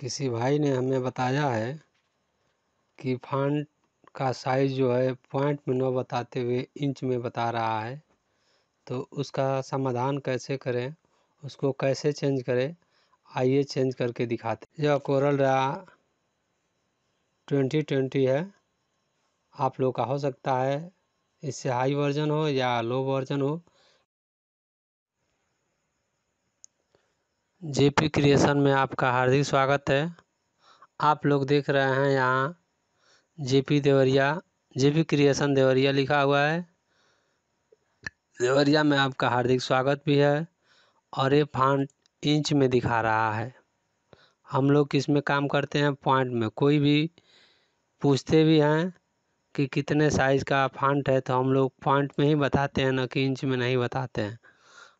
किसी भाई ने हमें बताया है कि फांट का साइज़ जो है पॉइंट में नौ बताते हुए इंच में बता रहा है तो उसका समाधान कैसे करें उसको कैसे चेंज करें आइए चेंज करके दिखाते यह कोरल रहा ट्वेंटी ट्वेंटी है आप लोग का हो सकता है इससे हाई वर्जन हो या लो वर्जन हो जे पी क्रिएशन में आपका हार्दिक स्वागत है आप लोग देख रहे हैं यहाँ J P Deoria J P creation Deoria लिखा हुआ है देवरिया में आपका हार्दिक स्वागत भी है और ये फांट इंच में दिखा रहा है हम लोग किस में काम करते हैं पॉइंट में कोई भी पूछते भी हैं कि कितने साइज़ का फांट है तो हम लोग पॉइंट में ही बताते हैं न कि इंच में नहीं बताते हैं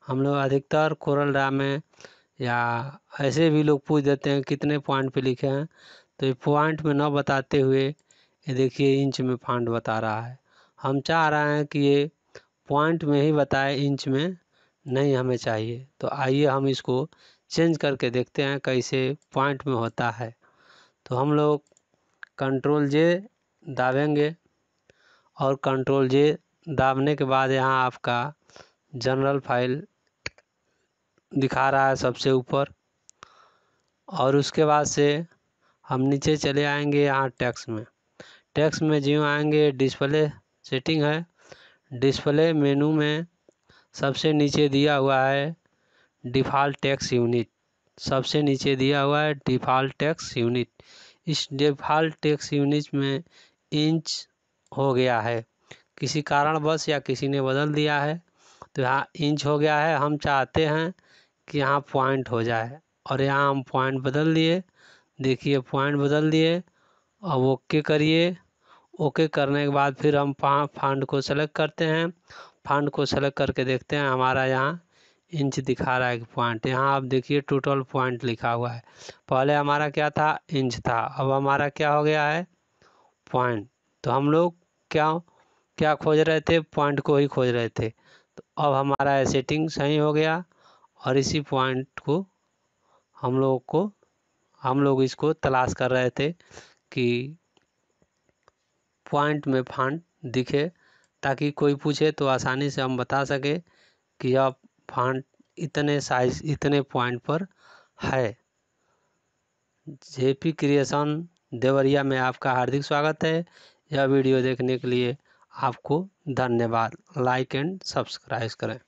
हम लोग अधिकतर कोरल ड्रा में या ऐसे भी लोग पूछ देते हैं कितने पॉइंट पे लिखे हैं तो ये पॉइंट में न बताते हुए ये देखिए इंच में फांड बता रहा है हम चाह रहे हैं कि ये पॉइंट में ही बताए इंच में नहीं हमें चाहिए तो आइए हम इसको चेंज करके देखते हैं कैसे पॉइंट में होता है तो हम लोग कंट्रोल जे दाबेंगे और कंट्रोल जे दाबने के बाद यहाँ आपका जनरल फाइल दिखा रहा है सबसे ऊपर और उसके बाद से हम नीचे चले आएंगे यहाँ टैक्स में टैक्स में जो आएंगे डिस्प्ले सेटिंग है डिस्प्ले मेनू में सबसे नीचे दिया हुआ है डिफ़ॉल्ट टैक्स यूनिट सबसे नीचे दिया हुआ है डिफ़ॉल्ट टैक्स यूनिट इस डिफ़ॉल्ट टैक्स यूनिट में इंच हो गया है किसी कारणवश या किसी ने बदल दिया है तो यहाँ इंच हो गया है हम चाहते हैं कि यहाँ पॉइंट हो जाए और यहाँ हम पॉइंट बदल दिए देखिए पॉइंट बदल दिए अब ओके करिए ओके करने के बाद फिर हम फंड को सेलेक्ट करते हैं फंड को सेलेक्ट करके देखते हैं हमारा यहाँ इंच दिखा रहा है कि पॉइंट यहाँ आप देखिए टोटल पॉइंट लिखा हुआ है पहले हमारा क्या था इंच था अब हमारा क्या हो गया है पॉइंट तो हम लोग क्या क्या खोज रहे थे पॉइंट को ही खोज रहे थे तो अब हमारा सेटिंग सही हो गया और इसी पॉइंट को हम लोग को हम लोग इसको तलाश कर रहे थे कि पॉइंट में फांड दिखे ताकि कोई पूछे तो आसानी से हम बता सके कि यह फांड इतने साइज इतने पॉइंट पर है जेपी क्रिएशन देवरिया में आपका हार्दिक स्वागत है यह वीडियो देखने के लिए आपको धन्यवाद लाइक एंड सब्सक्राइब करें